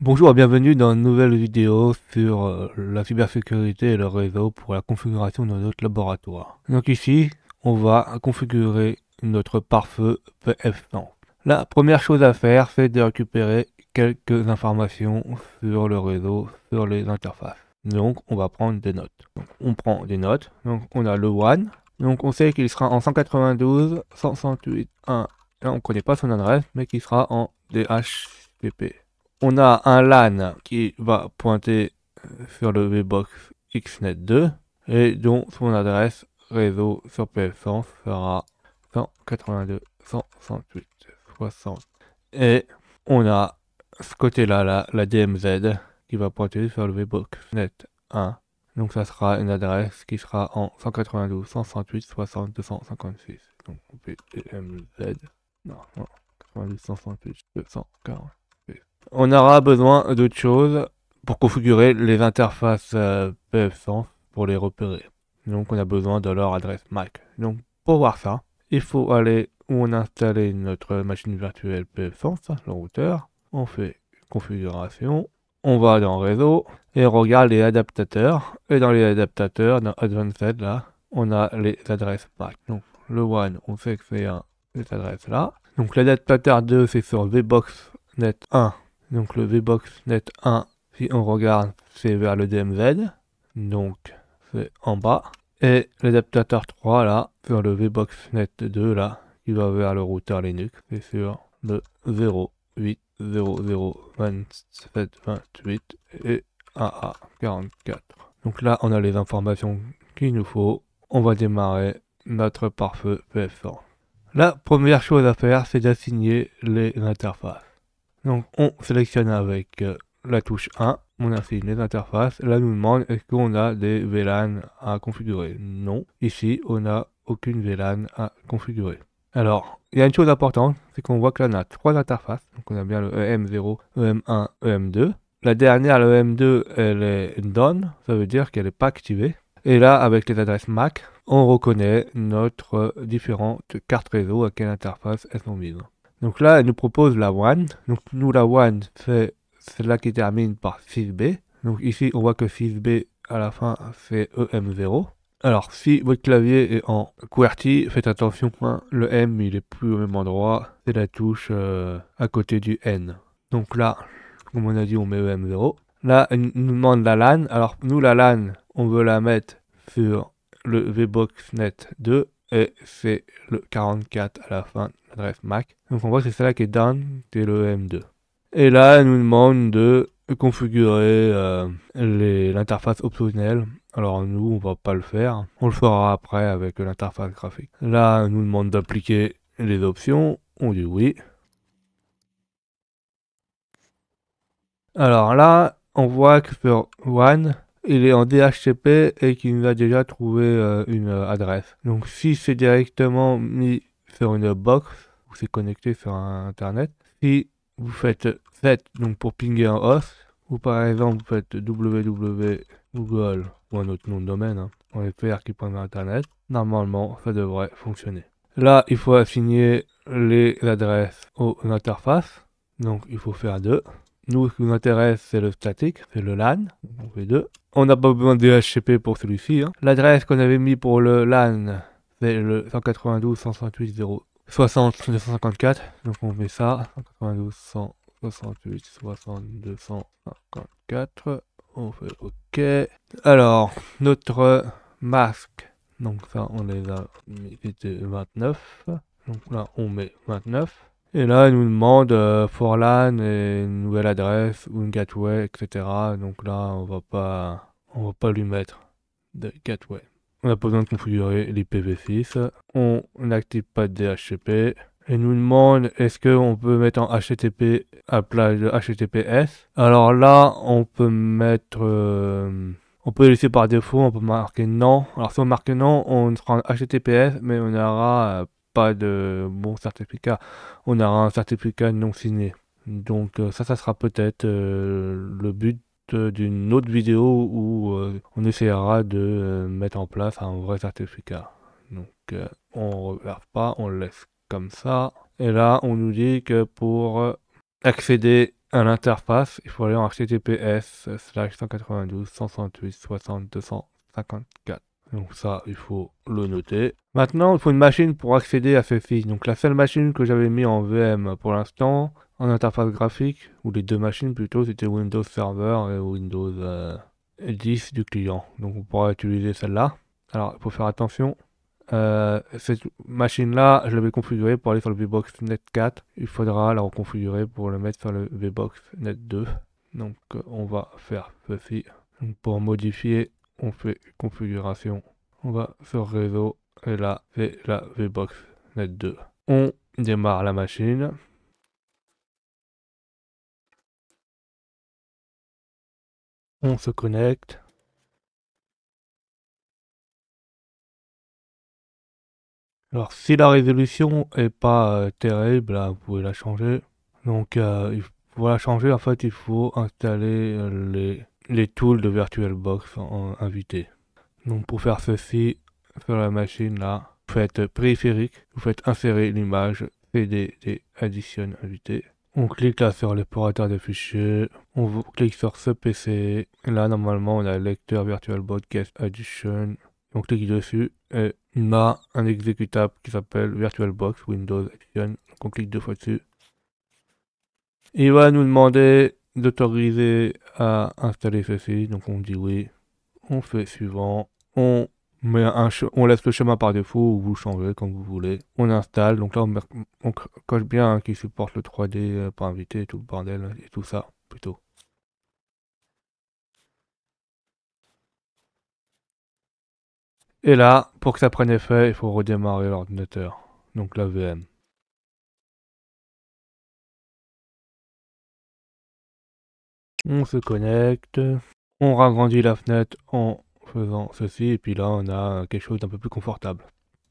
Bonjour et bienvenue dans une nouvelle vidéo sur euh, la cybersécurité et le réseau pour la configuration de notre laboratoire. Donc ici, on va configurer notre pare-feu PF100. La première chose à faire, c'est de récupérer quelques informations sur le réseau, sur les interfaces. Donc on va prendre des notes. on prend des notes, donc on a le WAN, donc on sait qu'il sera en 192, on ne connaît pas son adresse, mais qu'il sera en DHCP on a un LAN qui va pointer euh, sur le VBOX XNET 2 et dont son adresse réseau sur PF100 sera 182.168.60. Et on a ce côté-là, la DMZ qui va pointer sur le VBOX net 1. Donc ça sera une adresse qui sera en 192, Donc on fait DMZ. Non, non. On aura besoin d'autres choses pour configurer les interfaces euh, PFSense pour les repérer. Donc on a besoin de leur adresse MAC. Donc pour voir ça, il faut aller où on a installé notre machine virtuelle PFSense, le routeur. On fait configuration. On va dans réseau et on regarde les adaptateurs. Et dans les adaptateurs, dans Advanced là, on a les adresses MAC. Donc le one, on sait que c'est cette adresse là. Donc l'adaptateur 2 c'est sur VBox.net 1 donc le VBoxNet 1, si on regarde, c'est vers le DMZ. Donc c'est en bas. Et l'adaptateur 3 là, vers le VBoxNet 2 là, qui va vers le routeur Linux. C'est sur le 08 28 et AA 44. Donc là, on a les informations qu'il nous faut. On va démarrer notre pare-feu PF100. La première chose à faire, c'est d'assigner les interfaces. Donc on sélectionne avec euh, la touche 1, on affiche les interfaces. Là, nous demande est-ce qu'on a des VLAN à configurer. Non. Ici, on n'a aucune VLAN à configurer. Alors, il y a une chose importante, c'est qu'on voit que a trois interfaces. Donc, on a bien le EM0, EM1, EM2. La dernière, le EM2, elle est done. Ça veut dire qu'elle n'est pas activée. Et là, avec les adresses MAC, on reconnaît notre différentes cartes réseau à quelle interface elles sont mises. Donc là, elle nous propose la one. Donc nous, la one, fait celle-là qui termine par 6B. Donc ici, on voit que 6B à la fin fait EM0. Alors si votre clavier est en QWERTY, faites attention, hein, le M il est plus au même endroit, c'est la touche euh, à côté du N. Donc là, comme on a dit, on met EM0. Là, elle nous demande la LAN. Alors nous, la LAN, on veut la mettre sur le VBoxNet 2 et c'est le 44 à la fin, de l'adresse MAC. Donc on voit que c'est celle-là qui est down, qui le M2. Et là, elle nous demande de configurer euh, l'interface optionnelle. Alors nous, on va pas le faire. On le fera après avec l'interface graphique. Là, elle nous demande d'appliquer les options. On dit oui. Alors là, on voit que sur One, il est en DHCP et qu'il nous a déjà trouvé euh, une euh, adresse. Donc si c'est directement mis sur une box ou c'est connecté sur internet, si vous faites set donc pour pinger un host, ou par exemple vous faites www.google ou un autre nom de domaine, hein, on qui prend internet, normalement ça devrait fonctionner. Là il faut assigner les adresses aux interfaces, donc il faut faire deux. Nous, ce qui nous intéresse, c'est le statique, c'est le LAN, on fait deux. On n'a pas besoin de DHCP pour celui-ci. Hein. L'adresse qu'on avait mis pour le LAN, c'est le 192.168.0.60.254. Donc on met ça, 192.168.0.254. On fait OK. Alors, notre masque, donc ça on les a mis, c'était 29. Donc là on met 29. Et là, il nous demande euh, Forlan et une nouvelle adresse ou une gateway, etc. Donc là, on va pas, on va pas lui mettre de gateway. On a pas besoin de configurer l'IPv6. On n'active pas DHCP. Et nous demande est-ce qu'on peut mettre en HTTP à place de HTTPS. Alors là, on peut mettre, euh, on peut laisser par défaut, on peut marquer non. Alors si on marque non, on sera en HTTPS, mais on aura euh, pas de bon certificat, on aura un certificat non signé. Donc euh, ça, ça sera peut-être euh, le but euh, d'une autre vidéo où on essaiera de mettre en place un vrai certificat. Donc on ne regarde pas, on le laisse comme ça. Et là, on nous dit que pour accéder à l'interface, il faut aller en https 192 168 60 donc ça, il faut le noter. Maintenant, il faut une machine pour accéder à ces Donc la seule machine que j'avais mis en VM pour l'instant, en interface graphique, ou les deux machines plutôt, c'était Windows Server et Windows 10 euh, du client. Donc on pourra utiliser celle-là. Alors, il faut faire attention. Euh, cette machine-là, je l'avais configurée pour aller sur le VBox Net 4. Il faudra la reconfigurer pour le mettre sur le VBox Net 2. Donc euh, on va faire ceci. pour modifier on fait configuration, on va sur réseau, et là, c'est la VBox Net 2. On démarre la machine. On se connecte. Alors si la résolution est pas euh, terrible, hein, vous pouvez la changer. Donc pour euh, la changer, en fait, il faut installer euh, les les tools de VirtualBox en invité. Donc pour faire ceci, sur la machine là, vous faites périphérique, vous faites insérer l'image des addition invité. On clique là sur l'explorateur de fichiers, on clique sur ce PC, là normalement on a lecteur VirtualBox addition, on clique dessus et on a un exécutable qui s'appelle VirtualBox Windows Action, on clique deux fois dessus. Il va nous demander d'autoriser à installer ceci. Donc on dit oui, on fait suivant, on, met un on laisse le chemin par défaut ou vous changez comme vous voulez. On installe, donc là on, coche bien hein, qui supporte le 3D euh, pour tout le bordel et tout ça plutôt. Et là, pour que ça prenne effet, il faut redémarrer l'ordinateur, donc la VM. On se connecte. On ragrandit la fenêtre en faisant ceci. Et puis là, on a quelque chose d'un peu plus confortable.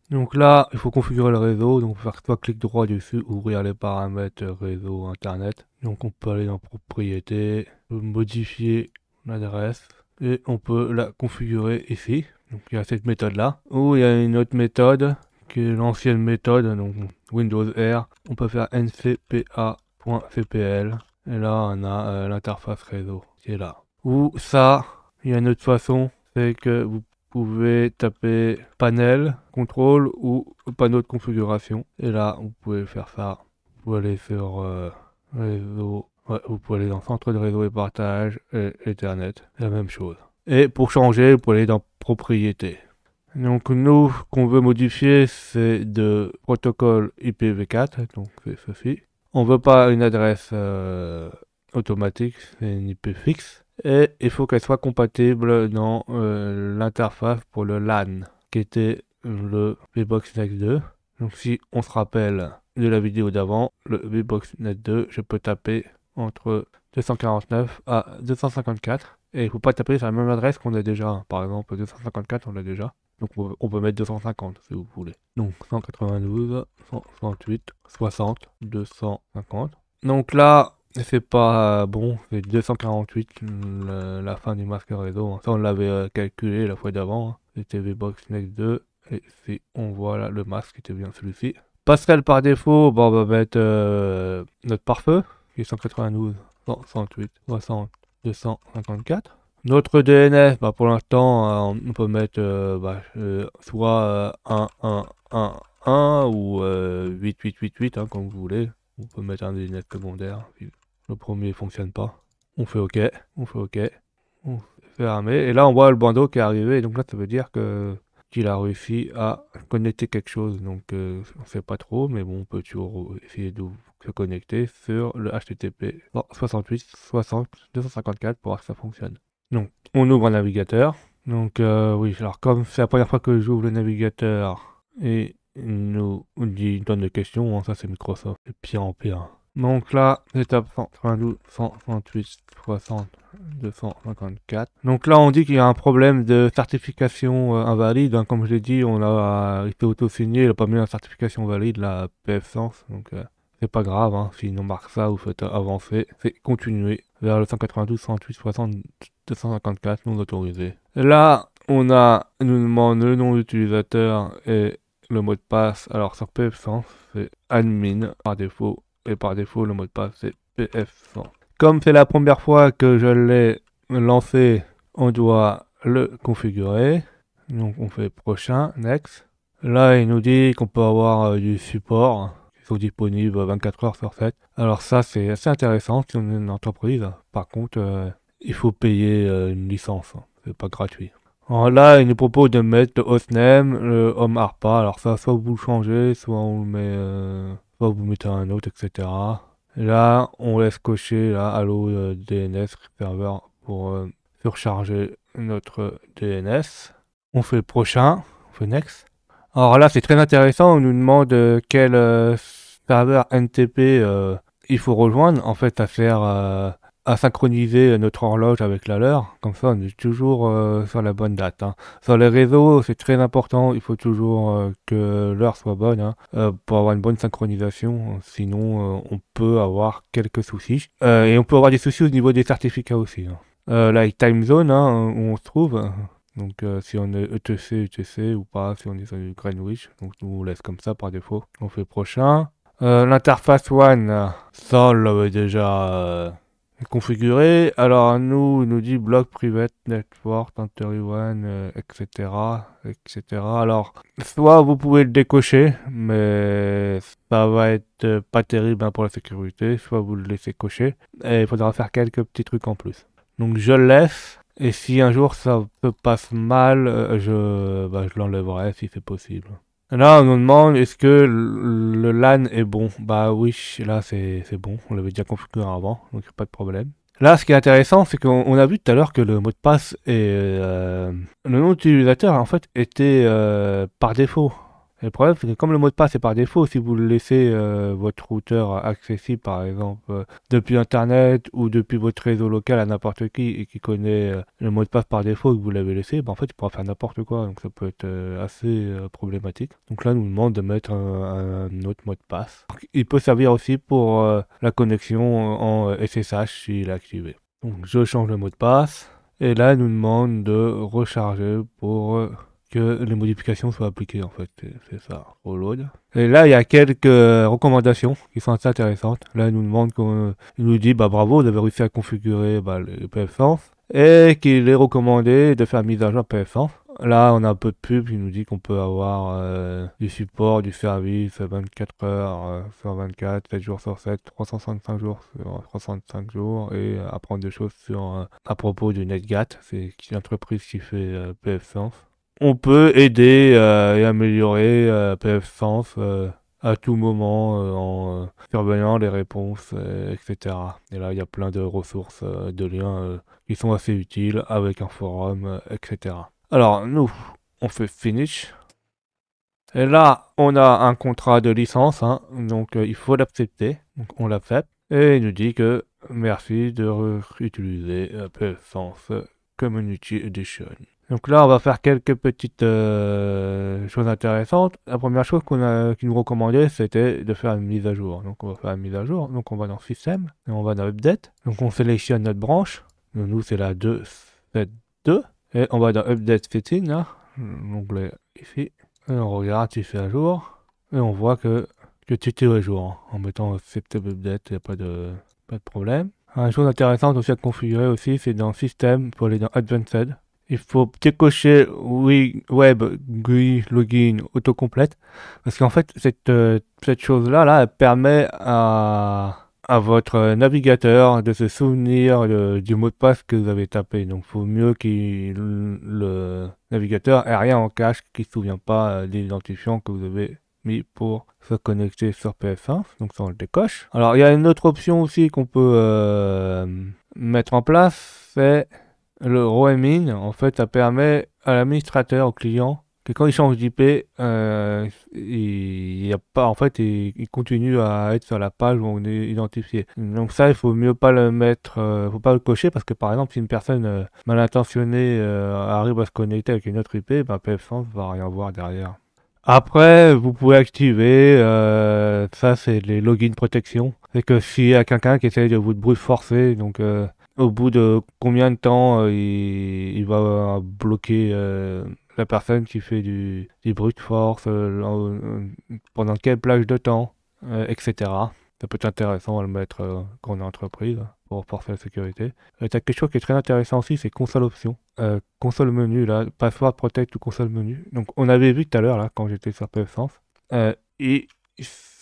Donc là, il faut configurer le réseau. Donc, faire soit clic droit dessus, ouvrir les paramètres réseau internet. Donc, on peut aller dans propriétés, modifier l'adresse et on peut la configurer ici. Donc, il y a cette méthode là. Ou il y a une autre méthode qui est l'ancienne méthode, donc Windows R. On peut faire ncpa.cpl et là, on a euh, l'interface réseau qui est là. Ou ça, il y a une autre façon, c'est que vous pouvez taper panel, contrôle ou panneau de configuration. Et là, vous pouvez faire ça. Vous pouvez aller sur euh, réseau. vous pouvez aller dans centre de réseau et partage et Ethernet. La même chose. Et pour changer, vous pouvez aller dans propriété. Donc nous, qu'on veut modifier, c'est de protocole IPv4, donc c'est ceci. On veut pas une adresse euh, automatique, c'est une IP fixe. Et il faut qu'elle soit compatible dans euh, l'interface pour le LAN, qui était le VBox Next 2. Donc si on se rappelle de la vidéo d'avant, le VBox Net 2, je peux taper entre 249 à 254. Et il faut pas taper sur la même adresse qu'on a déjà. Par exemple, 254, on l'a déjà. Donc on peut mettre 250 si vous voulez. Donc 192, 168, 60, 250. Donc là, c'est pas euh, bon, c'est 248 la, fin du masque réseau. Hein. Ça on l'avait euh, calculé la fois d'avant. Hein. C'était VBox box Next 2. Et si on voit là, le masque était bien celui-ci. Pascal par défaut, bon, on va mettre euh, notre pare-feu qui est 192, 168, 60, 254. Notre DNS, bah, pour l'instant, euh, on peut mettre euh, bah, euh, soit 1, 1, 1, ou 8, 8, 8, 8, comme vous voulez. On peut mettre un DNS secondaire. Le premier ne fonctionne pas. On fait OK, on fait OK. On fait Et là, on voit le bandeau qui est arrivé. Donc là, ça veut dire que qu'il a réussi à connecter quelque chose. Donc on ne sait pas trop, mais bon, on peut toujours essayer de se connecter sur le HTTP 68 60 254 pour voir si ça fonctionne. Donc, on ouvre un navigateur. Donc, euh, oui, alors comme c'est la première fois que j'ouvre le navigateur et nous dit une tonne de questions, hein, ça c'est Microsoft, c'est pire en pire. Donc là, étape 192, 128, 60, 254. Donc là, on dit qu'il y a un problème de certification euh, invalide. Hein. Comme je l'ai dit, on a, il auto-signé, il n'a pas mis la certification valide, la PF Donc euh, c'est pas grave, hein. si on marque ça, vous faites avancer. C'est continuer vers le 192, 108, 60, 254 non autorisés. Là, on a, nous demande le nom d'utilisateur et le mot de passe. Alors sur PF100, c'est admin par défaut. Et par défaut, le mot de passe, c'est PF100. Comme c'est la première fois que je l'ai lancé, on doit le configurer. Donc on fait prochain, next. Là, il nous dit qu'on peut avoir euh, du support qui sont disponibles 24 heures sur 7. Alors ça, c'est assez intéressant si on est une entreprise. Par contre, euh, il faut payer euh, une licence, hein. c'est pas gratuit. Alors là, il nous propose de mettre le hostname, le home Alors ça, soit vous le changez, soit on met, euh, vous mettez un autre, etc. là, on laisse cocher là Allo euh, DNS serveur pour surcharger notre DNS. On fait le prochain, on fait next. Alors là, c'est très intéressant. On nous demande quel serveur NTP il faut rejoindre. En fait, à faire à synchroniser notre horloge avec la leur, comme ça on est toujours euh, sur la bonne date. Hein. Sur les réseaux, c'est très important, il faut toujours euh, que l'heure soit bonne hein. euh, pour avoir une bonne synchronisation, sinon on peut avoir quelques soucis. et on peut avoir des soucis au niveau des certificats aussi. Hein. là, time zone, hein, où on se trouve, donc si on est ETC, ETC ou pas, si on est sur Greenwich, donc nous on laisse comme ça par défaut. On fait prochain. L'interface One, ça l'avait déjà configuré, Alors nous, il nous dit bloc private, network, entry one, etc., euh, etc. Alors, soit vous pouvez le décocher, mais ça va être euh, pas terrible hein, pour la sécurité, soit vous le laissez cocher, et il faudra faire quelques petits trucs en plus. Donc je le laisse, et si un jour ça se passe mal, euh, je, bah, je l'enlèverai si c'est possible. Là, on nous demande est-ce que le LAN est bon Bah oui, là c'est bon, on l'avait déjà configuré avant, donc pas de problème. Là, ce qui est intéressant, c'est qu'on a vu tout à l'heure que le mot de passe et euh, le nom d'utilisateur en fait était euh, par défaut le problème, c'est que comme le mot de passe est par défaut, si vous laissez euh, votre routeur accessible, par exemple, euh, depuis Internet ou depuis votre réseau local à n'importe qui et qui connaît euh, le mot de passe par défaut et que vous l'avez laissé, ben, en fait, il pourra faire n'importe quoi. Donc, ça peut être assez problématique. Donc là, nous demande de mettre un, un, autre mot de passe. Il peut servir aussi pour la connexion en SSH s'il est activé. Donc, je change le mot de passe. Et là, il nous demande de recharger pour que les modifications soient appliquées en fait. C'est ça, reload. Et là, il y a quelques recommandations qui sont assez intéressantes. Là, il nous demande qu'on nous dit bah bravo, vous avez réussi à configurer bah, le PFSense et qu'il est recommandé de faire mise à jour PFSense. Là, on a un peu de pub qui nous dit qu'on peut avoir euh, du support, du service 24 heures euh, sur 24, 7 jours sur 7, 365 jours sur 365 euh, jours et apprendre des choses sur à propos du NetGat, c'est une entreprise qui fait PFSense on peut aider euh, et améliorer euh, PFSense euh, à tout moment en surveillant les réponses, etc. Et là, il y a plein de ressources, de liens qui sont assez utiles avec un forum, etc. Alors, nous, on fait finish. Et là, on a un contrat de licence, hein, donc il faut l'accepter. Donc on l'accepte. Et il nous dit que merci de réutiliser PF Community Edition. Donc là, on va faire quelques petites euh, choses intéressantes. La première chose qu'on a, nous recommandait, c'était de faire une mise à jour. Donc on va faire une mise à jour. Donc on va dans Système et on va dans Update. Donc on sélectionne notre branche. nous, c'est la 272. Et on va dans Update Setting, là. Hein. L'onglet ici. Et on regarde si c'est à jour. Et on voit que, que tout est à jour. En mettant Accept Update, il n'y a pas de, pas de problème. Une chose intéressante aussi à configurer aussi, c'est dans Système, pour aller dans Advanced il faut décocher oui, web, GUI, login, autocomplète. Parce qu'en fait, cette, euh, cette chose-là, là, permet à, à votre navigateur de se souvenir du mot de passe que vous avez tapé. Donc, il faut mieux que le navigateur ait rien en cache qu'il ne se souvient pas euh, des identifiants que vous avez mis pour se connecter sur PS1. Donc, ça, on le décoche. Alors, il y a une autre option aussi qu'on peut euh, mettre en place, c'est le roaming, en fait, ça permet à l'administrateur, au client, que quand il change d'IP, euh, il, y a pas, en fait, il, continue à être sur la page où on est identifié. Donc ça, il faut mieux pas le mettre, euh, faut pas le cocher parce que par exemple, si une personne euh, mal intentionnée arrive à se connecter avec une autre IP, ben pf va rien voir derrière. Après, vous pouvez activer, ça c'est les logins protection. C'est que s'il y a quelqu'un qui essaye de vous brute forcer, donc au bout de combien de temps euh, il, va euh, bloquer euh, la personne qui fait du, du brute force, pendant quelle plage de temps, etc. Ça peut être intéressant à le mettre quand on est entreprise pour forcer la sécurité. Et as quelque chose qui est très intéressant aussi, c'est console option. console menu, là, password protect ou console menu. Donc on avait vu tout à l'heure, là, quand j'étais sur ps e et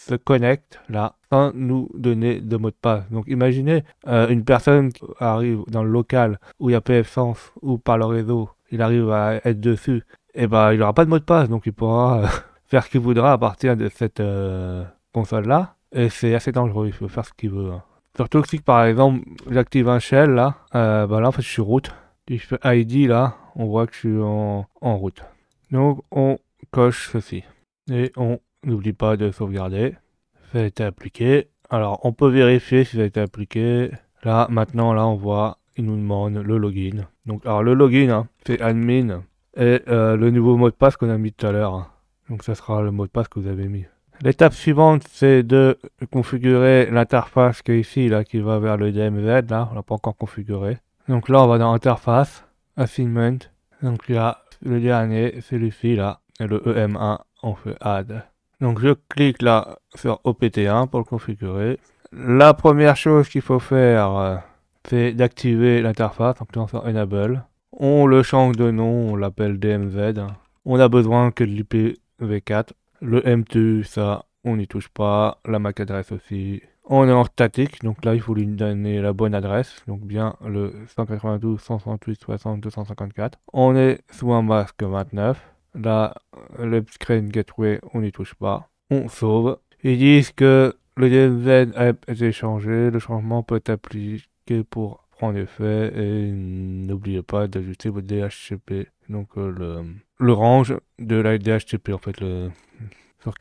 se connecte là sans nous donner de mot de passe. Donc imaginez euh, une personne arrive dans le local où il y a PFSense ou par le réseau, il arrive à être dessus, et eh ben il n'aura pas de mot de passe, donc il pourra euh, faire ce qu'il voudra à partir de cette euh, console là. Et c'est assez dangereux, il faut faire ce qu'il veut. Hein. Surtout que si par exemple j'active un shell là, bah là en fait je suis route. Si je fais ID là, on voit que je suis en, en route. Donc on coche ceci. Et on N'oublie pas de sauvegarder. Ça a été appliqué. Alors, on peut vérifier si ça a été appliqué. Là, maintenant, là, on voit, il nous demande le login. Donc, alors, le login, hein, c'est admin et euh, le nouveau mot de passe qu'on a mis tout à l'heure. Donc, ça sera le mot de passe que vous avez mis. L'étape suivante, c'est de configurer l'interface qui est ici, là, qui va vers le DMZ, là, on l'a pas encore configuré. Donc là, on va dans Interface, Assignment, donc là, le dernier, celui-ci, là, et le EM1, on fait Add. Donc je clique là sur OPT1 pour le configurer. La première chose qu'il faut faire, euh, c'est d'activer l'interface en cliquant sur Enable. On le change de nom, on l'appelle DMZ. On a besoin que de l'IPv4. Le MTU, ça, on n'y touche pas. La MAC adresse aussi. On est en statique, donc là il faut lui donner la bonne adresse, donc bien le 192.168.60.254. On est sous un masque 29. Là, le Screen Gateway, on n'y touche pas. On sauve. Ils disent que le DMZ a été changé, le changement peut être appliqué pour prendre effet et n'oubliez pas d'ajuster votre DHCP, donc euh, le, range de la DHCP en fait, le, sur,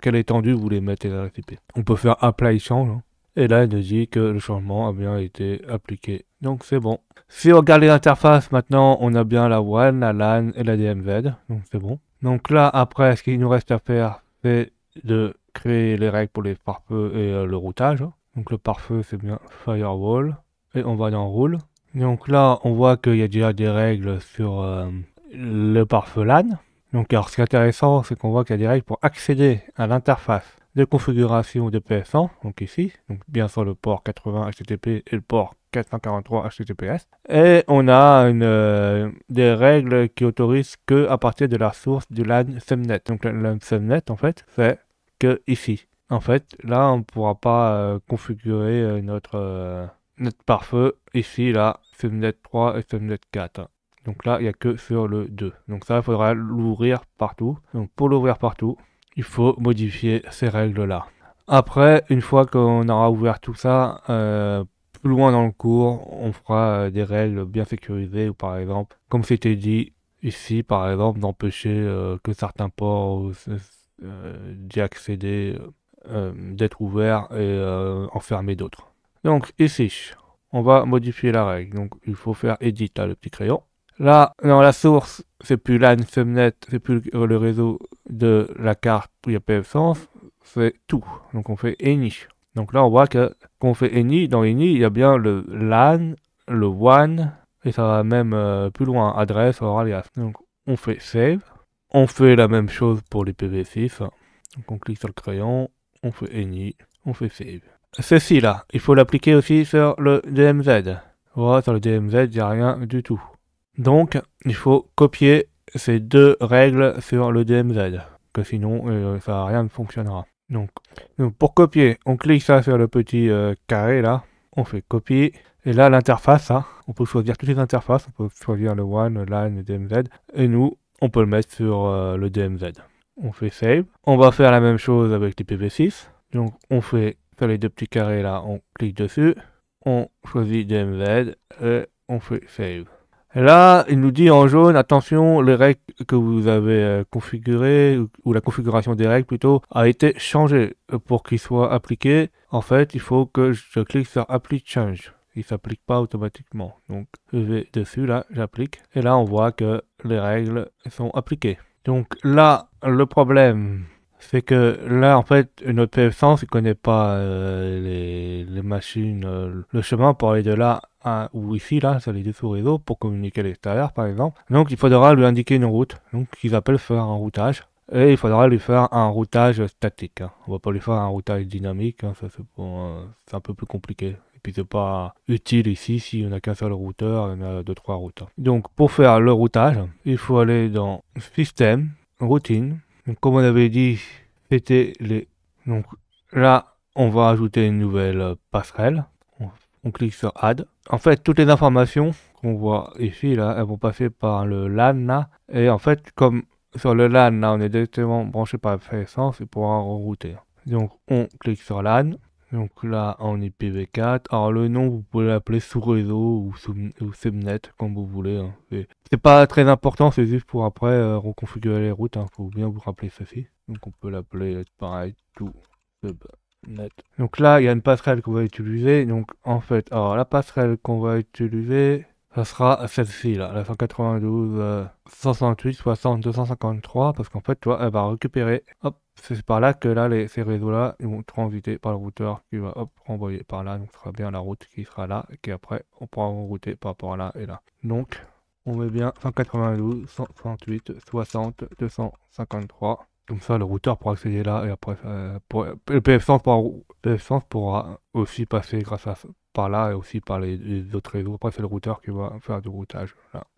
quelle, étendue vous voulez mettre la On peut faire apply change hein. et là il nous dit que le changement a bien été appliqué donc c'est bon. Si on regarde l'interface, maintenant on a bien la WAN, la LAN et la DMZ. Donc c'est bon. Donc là, après, ce qu'il nous reste à faire, c'est de créer les règles pour les pare feu et euh, le routage. Donc le pare-feu, c'est bien Firewall. Et on va dans Rule. Donc là, on voit qu'il y a déjà des règles sur euh, le pare-feu LAN. Donc alors, ce qui est intéressant, c'est qu'on voit qu'il y a des règles pour accéder à l'interface de configuration de PS100, donc ici, donc bien sûr le port 80 HTTP et le port 443 HTTPS. Et on a une, euh, des règles qui autorisent que à partir de la source du LAN subnet. Donc le LAN subnet, en fait, c'est que ici. En fait, là, on ne pourra pas euh, configurer euh, notre, notre pare-feu ici, là, subnet 3 et subnet 4. Donc là, il n'y a que sur le 2. Donc ça, il faudra l'ouvrir partout. Donc pour l'ouvrir partout, il faut modifier ces règles-là. Après, une fois qu'on aura ouvert tout ça, plus loin dans le cours, on fera euh, des règles bien sécurisées ou par exemple, comme c'était dit ici, par exemple, d'empêcher euh, que certains ports euh, d'y accéder, d'être ouverts et enfermer d'autres. Donc ici, on va modifier la règle. Donc il faut faire edit à le petit crayon. Là, dans la source, c'est plus LAN, subnet, c'est plus le réseau de la carte où il c'est tout. Donc on fait any. Donc là, on voit que quand on fait any, dans any il y a bien le LAN, le One et ça va même euh, plus loin, adresse, or alias. Donc on fait Save. On fait la même chose pour les pv Donc on clique sur le crayon, on fait any, on fait Save. Ceci là, il faut l'appliquer aussi sur le DMZ. Voilà, sur le DMZ, il n'y a rien du tout. Donc, il faut copier ces deux règles sur le DMZ, que sinon, euh, ça, rien ne fonctionnera. Donc, pour copier, on clique ça sur le petit euh, carré là, on fait copier. Et là, l'interface, hein. on peut choisir toutes les interfaces, on peut choisir le One, le LAN, le DMZ. Et nous, on peut le mettre sur euh, le DMZ. On fait save. On va faire la même chose avec les PV6. Donc on fait sur les deux petits carrés là, on clique dessus, on choisit DMZ et on fait save. Là, il nous dit en jaune, attention, les règles que vous avez euh, configurées, ou la configuration des règles plutôt, a été changée. Euh, pour qu'il soit appliqué, en fait, il faut que je clique sur Apply Change. Il ne s'applique pas automatiquement. Donc, je vais dessus, là, j'applique. Et là, on voit que les règles sont appliquées. Donc là, le problème, c'est que là, en fait, une PF 100 ne connaît pas euh, les, machines, euh, le chemin pour aller de là à, ou ici, là, sur les deux sous-réseaux, pour communiquer à l'extérieur, par exemple. Donc, il faudra lui indiquer une route, donc qu'ils appellent faire un routage. Et il faudra lui faire un routage statique. On hein. On va pas lui faire un routage dynamique, hein. ça euh, c'est un peu plus compliqué Et puis n'est pas utile ici si on n'a qu'un seul routeur, il a deux trois routes. Donc pour faire le routage, il faut aller dans système, routine, comme on avait dit, c'était les. Donc là, on va ajouter une nouvelle euh, passerelle. On, clique sur Add. En fait, toutes les informations qu'on voit ici, là, elles vont passer par le LAN. Et en fait, comme sur le LAN, là, on est directement branché par la c'est pour en rerouter. Donc, on clique sur LAN. Donc là, on est PV4. Alors le nom, vous pouvez l'appeler sous-réseau ou, subnet, comme vous voulez. Hein. C'est pas très important, c'est juste pour après euh, reconfigurer les routes. Il hein. faut bien vous rappeler ceci. Donc on peut l'appeler euh, pareil, tout subnet. Donc là, il y a une passerelle qu'on va utiliser. Donc en fait, alors la passerelle qu'on va utiliser, ça sera celle-ci, là, la 192 168 60 253, parce qu'en fait, tu vois, elle va récupérer. Hop, c'est par là que là, les, ces réseaux-là, ils vont transiter par le routeur qui va hop, renvoyer par là. Donc, ce sera bien la route qui sera là, et qui après, on pourra router par rapport à là et là. Donc, on met bien 192 168 60 253. Comme ça, le routeur pourra accéder là et après, euh, pour, le PF100 pourra, pourra aussi passer grâce à, par là et aussi par les, autres réseaux. Après, c'est le routeur qui va faire du routage.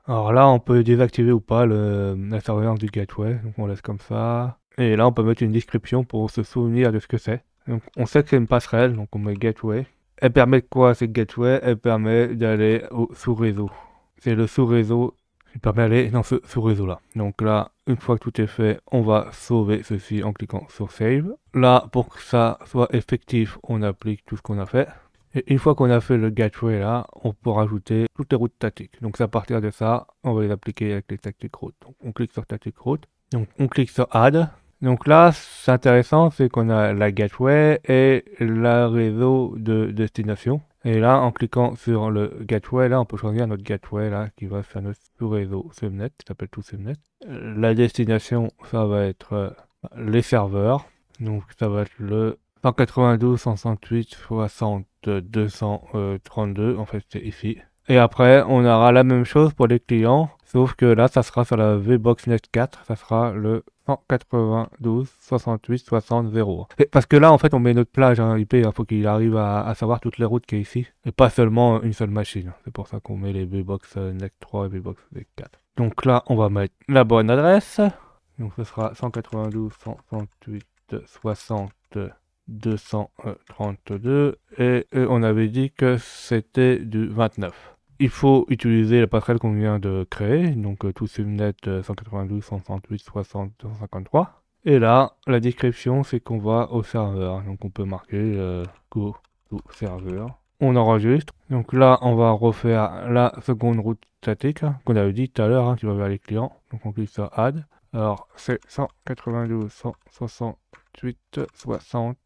Alors là, on peut désactiver ou pas le, la surveillance du gateway. Donc on laisse comme ça. Et là, on peut mettre une description pour se souvenir de ce que c'est. Donc on sait que c'est une passerelle, donc on met gateway. Elle permet quoi cette gateway Elle permet d'aller au sous-réseau. C'est le sous-réseau qui permet d'aller dans ce sous-réseau là. Donc là, une fois que tout est fait, on va sauver ceci en cliquant sur save. Là, pour que ça soit effectif, on applique tout ce qu'on a fait. Et une fois qu'on a fait le gateway là, on peut rajouter toutes les routes tactiques. Donc à partir de ça, on va les appliquer avec les tactiques routes. Donc on clique sur tactiques Routes. Donc on clique sur add. Donc là, c'est intéressant, c'est qu'on a la gateway et la réseau de destination. Et là, en cliquant sur le gateway, là, on peut choisir notre gateway là, qui va faire notre réseau subnet, qui s'appelle tout subnet. La destination, ça va être euh, les serveurs. Donc ça va être le 192.168.60. 232, euh, en fait c'est ici. Et après, on aura la même chose pour les clients, sauf que là, ça sera sur la VBox Net 4, ça sera le 192 68 60 0. parce que là, en fait, on met notre plage IP, hein, il hein, faut qu'il arrive à, savoir toutes les routes qui est ici, et pas seulement une seule machine. Hein. C'est pour ça qu'on met les VBox euh, Net 3 et VBox Net 4. Donc là, on va mettre la bonne adresse. Donc ce sera 192 168 60 232 et euh, on avait dit que c'était du 29. Il faut utiliser la passerelle qu'on vient de créer, donc tout subnet 192, 168, 60, 153. Et là, la description, c'est qu'on va au serveur. Donc on peut marquer euh, go to serveur. On enregistre. Donc là, on va refaire la seconde route statique hein, qu'on avait dit tout à l'heure, hein, qui va vers les clients. Donc on clique sur Add. Alors c'est 192, 168, 60,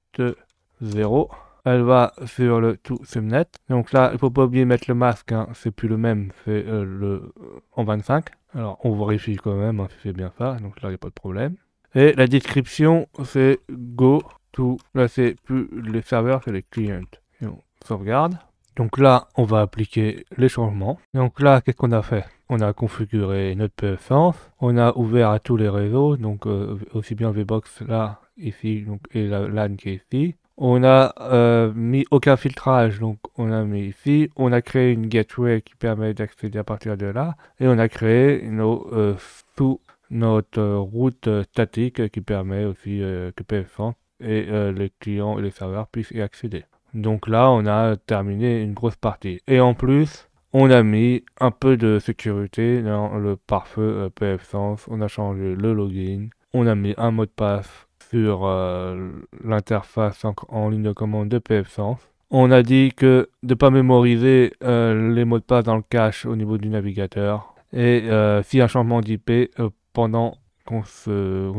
0. Elle va sur le tout subnet. Donc là, il faut pas oublier de mettre le masque, hein. c'est plus le même, c'est euh, le en 25. Alors on vérifie quand même hein, si c'est bien ça, donc là il n'y a pas de problème. Et la description, c'est go to. Là c'est plus les serveurs, c'est les clients. on sauvegarde. Donc là, on va appliquer les changements. Donc là, qu'est-ce qu'on a fait On a configuré notre puissance, on a ouvert à tous les réseaux, donc euh, aussi bien VBox là ici, donc, et la LAN qui est ici. On a euh, mis aucun filtrage, donc on a mis ici. On a créé une gateway qui permet d'accéder à partir de là. Et on a créé nos, euh, sous, notre route statique qui permet aussi euh, que PFSense 1 et les clients et les serveurs puissent y accéder. Donc là, on a terminé une grosse partie. Et en plus, on a mis un peu de sécurité dans le pare-feu PF On a changé le login. On a mis un mot de passe sur euh, l'interface en, ligne de commande de PFSense. On a dit que de ne pas mémoriser euh, les mots de passe dans le cache au niveau du navigateur. Et euh, un changement d'IP euh, pendant qu'on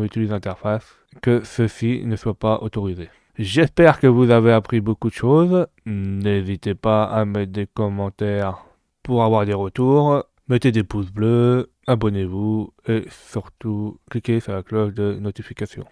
utilise l'interface, que ceci ne soit pas autorisé. J'espère que vous avez appris beaucoup de choses. N'hésitez pas à mettre des commentaires pour avoir des retours. Mettez des pouces bleus, abonnez-vous et surtout cliquez sur la cloche de notification.